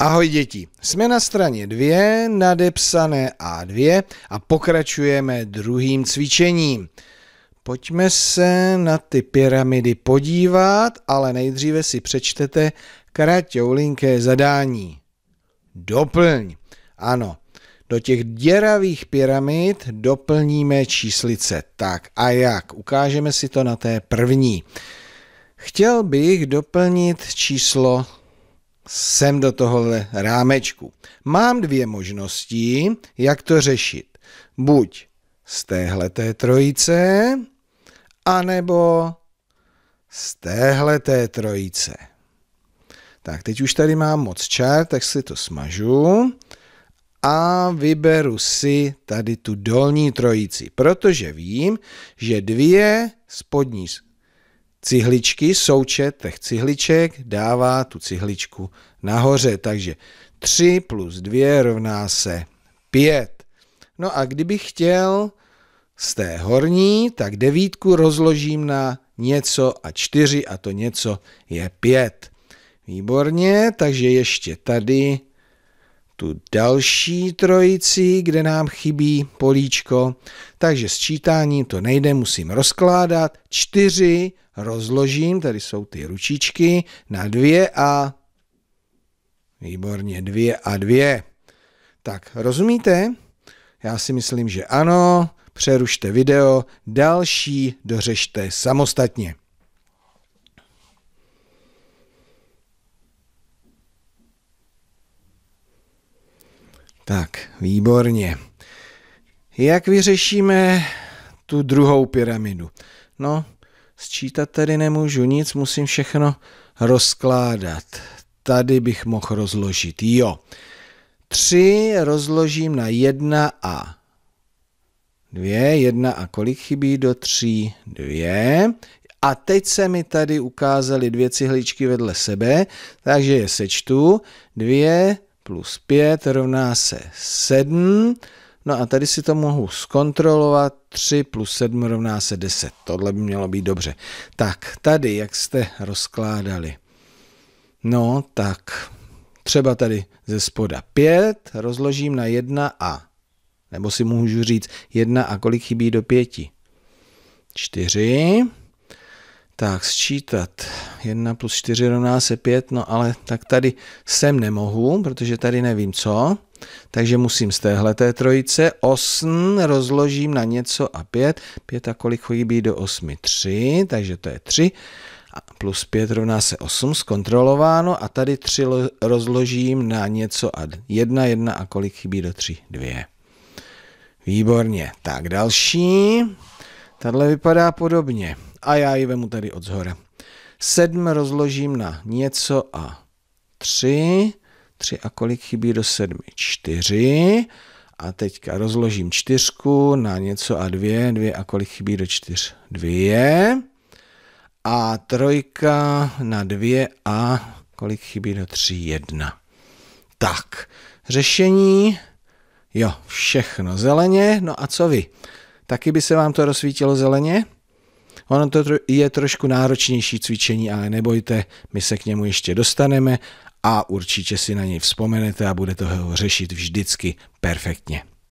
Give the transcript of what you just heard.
Ahoj děti, jsme na straně 2, nadepsané A2 a pokračujeme druhým cvičením. Pojďme se na ty pyramidy podívat, ale nejdříve si přečtete kratěulinké zadání. Doplň. Ano, do těch děravých pyramid doplníme číslice. Tak a jak? Ukážeme si to na té první. Chtěl bych doplnit číslo sem do tohohle rámečku. Mám dvě možnosti, jak to řešit. Buď z téhleté trojice, anebo z téhleté trojice. Tak, teď už tady mám moc čar, tak si to smažu a vyberu si tady tu dolní trojici, protože vím, že dvě spodní cihličky, součet těch cihliček dává tu cihličku nahoře. Takže 3 plus 2 rovná se 5. No a kdybych chtěl z té horní, tak devítku rozložím na něco a 4 a to něco je 5. Výborně, takže ještě tady tu další trojici, kde nám chybí políčko, takže sčítáním to nejde, musím rozkládat. Čtyři rozložím, tady jsou ty ručičky, na dvě a... Výborně, dvě a dvě. Tak, rozumíte? Já si myslím, že ano. Přerušte video, další dořešte samostatně. Tak, výborně. Jak vyřešíme tu druhou pyramidu? No, sčítat tady nemůžu nic, musím všechno rozkládat. Tady bych mohl rozložit, jo. tři rozložím na jedna a dvě jedna a kolik chybí do tří, Dvě. A teď se mi tady ukázaly dvě cihličky vedle sebe, takže je sečtu. dvě plus 5 rovná se 7. No a tady si to mohu zkontrolovat. 3 plus 7 rovná se 10. Tohle by mělo být dobře. Tak, tady, jak jste rozkládali. No, tak třeba tady ze spoda 5 rozložím na 1 a. Nebo si můžu říct 1 a kolik chybí do 5? 4. Tak, sčítat 1 plus 4 rovná se 5, no ale tak tady sem nemohu, protože tady nevím co, takže musím z téhle té trojice 8 rozložím na něco a 5, 5 a kolik chybí do 8, 3, takže to je 3, a plus 5 rovná se 8, zkontrolováno a tady 3 rozložím na něco a 1, 1 a kolik chybí do 3, 2. Výborně, tak další. Tahle vypadá podobně a já ji vemu tady od zhora. 7 rozložím na něco a 3. 3 a kolik chybí do 7? 4. A teďka rozložím čtyřku na něco a dvě, dvě a kolik chybí do čtyř? Dvě. A trojka na dvě a kolik chybí do tří? Jedna. Tak, řešení, jo, všechno zeleně, no a co vy? Taky by se vám to rozsvítilo zeleně? Ono to je trošku náročnější cvičení, ale nebojte, my se k němu ještě dostaneme a určitě si na něj vzpomenete a budete ho řešit vždycky perfektně.